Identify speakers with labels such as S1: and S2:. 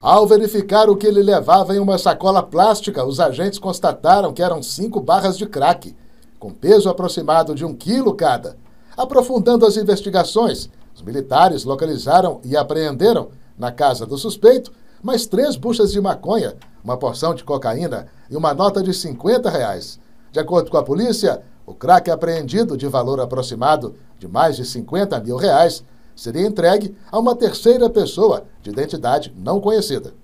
S1: Ao verificar o que ele levava em uma sacola plástica, os agentes constataram que eram cinco barras de crack, com peso aproximado de um quilo cada. Aprofundando as investigações, os militares localizaram e apreenderam, na casa do suspeito, mais três buchas de maconha, uma porção de cocaína e uma nota de 50 reais. De acordo com a polícia, o crack apreendido, de valor aproximado de mais de 50 mil reais, seria entregue a uma terceira pessoa de identidade não conhecida